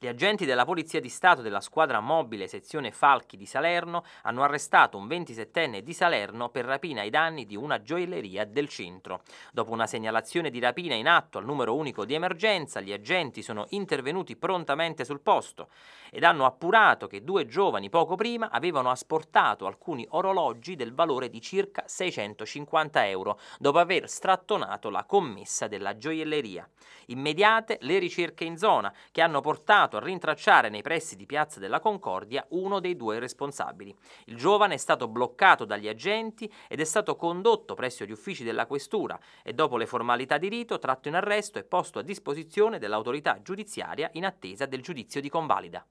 Gli agenti della Polizia di Stato della squadra mobile sezione Falchi di Salerno hanno arrestato un 27enne di Salerno per rapina ai danni di una gioielleria del centro. Dopo una segnalazione di rapina in atto al numero unico di emergenza, gli agenti sono intervenuti prontamente sul posto ed hanno appurato che due giovani poco prima avevano asportato alcuni orologi del valore di circa 650 euro dopo aver strattonato la commessa della gioielleria. Immediate le ricerche in zona che hanno portato stato a rintracciare nei pressi di Piazza della Concordia uno dei due responsabili. Il giovane è stato bloccato dagli agenti ed è stato condotto presso gli uffici della questura e dopo le formalità di rito tratto in arresto e posto a disposizione dell'autorità giudiziaria in attesa del giudizio di convalida.